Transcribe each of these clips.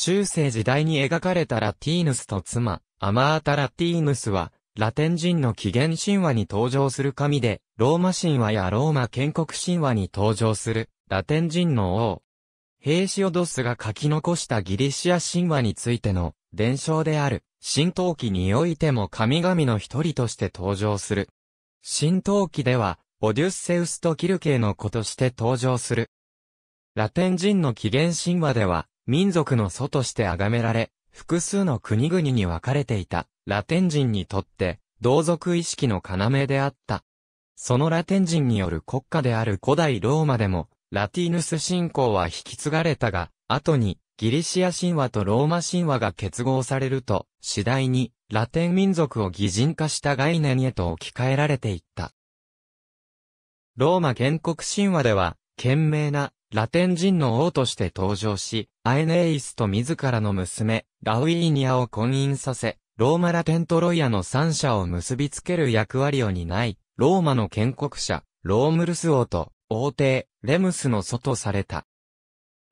中世時代に描かれたラティーヌスと妻、アマータ・ラティーヌスは、ラテン人の起源神話に登場する神で、ローマ神話やローマ建国神話に登場する、ラテン人の王。ヘイシオドスが書き残したギリシア神話についての伝承である、神道記においても神々の一人として登場する。神道記では、オデュッセウスとキルケーの子として登場する。ラテン人の起源神話では、民族の祖として崇められ、複数の国々に分かれていた、ラテン人にとって、同族意識の要であった。そのラテン人による国家である古代ローマでも、ラティヌス信仰は引き継がれたが、後に、ギリシア神話とローマ神話が結合されると、次第に、ラテン民族を擬人化した概念へと置き換えられていった。ローマ建国神話では、賢明なラテン人の王として登場し、アエネイスと自らの娘、ラウイーニアを婚姻させ、ローマラテントロイアの三者を結びつける役割を担い、ローマの建国者、ロームルス王と王帝、レムスの祖とされた。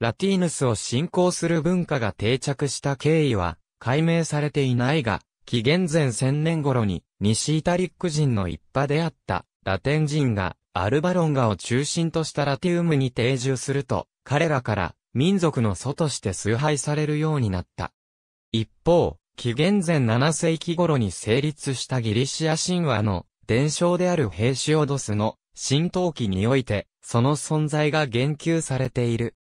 ラティーヌスを信仰する文化が定着した経緯は解明されていないが、紀元前1000年頃に西イタリック人の一派であったラテン人がアルバロンガを中心としたラティウムに定住すると、彼らから民族の祖として崇拝されるようになった。一方、紀元前7世紀頃に成立したギリシア神話の伝承であるヘイシオドスの神闘記において、その存在が言及されている。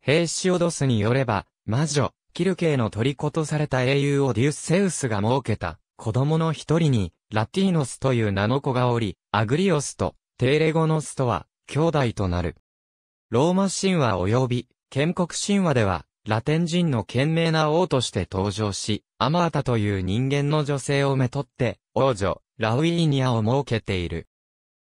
ヘイシオドスによれば、魔女、キルケイの虜とされた英雄オデュッセウスが設けた子供の一人に、ラティーノスという名の子がおり、アグリオスとテーレゴノスとは、兄弟となる。ローマ神話及び、建国神話では、ラテン人の賢明な王として登場し、アマータという人間の女性をめとって、王女、ラウィーニアを設けている。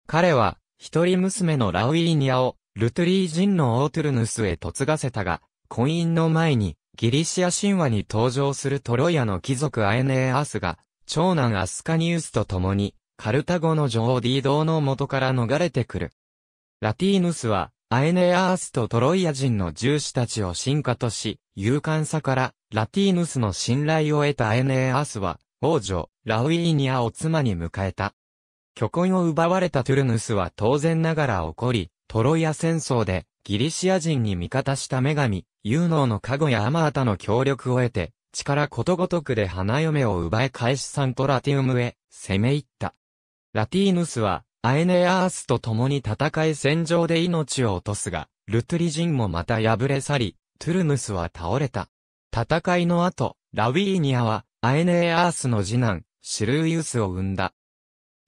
彼は、一人娘のラウィーニアを、ルトゥリー人のオートゥルヌスへ嫁がせたが、婚姻の前に、ギリシア神話に登場するトロイアの貴族アエネーアースが、長男アスカニウスと共に、カルタゴの女王ディードの元から逃れてくる。ラティーヌスは、アエネアースとトロイア人の獣士たちを進化とし、勇敢さから、ラティーヌスの信頼を得たアエネアースは、王女、ラウィーニアを妻に迎えた。巨婚を奪われたトゥルヌスは当然ながら怒り、トロイア戦争で、ギリシア人に味方した女神、ユーノーの加護やアマータの協力を得て、力ことごとくで花嫁を奪い返しサントラティウムへ、攻め入った。ラティーヌスは、アエネアースと共に戦い戦場で命を落とすが、ルトゥリ人もまた敗れ去り、トゥルヌスは倒れた。戦いの後、ラウィーニアは、アエネアースの次男、シルーユウスを生んだ。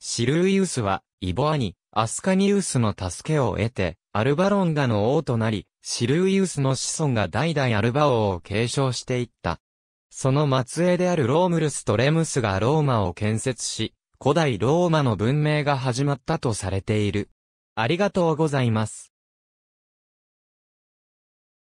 シルーユウスは、イボアニ、アスカニウスの助けを得て、アルバロンガの王となり、シルーユウスの子孫が代々アルバ王を継承していった。その末裔であるロームルスとレムスがローマを建設し、古代ローマの文明が始まったとされている。ありがとうございます。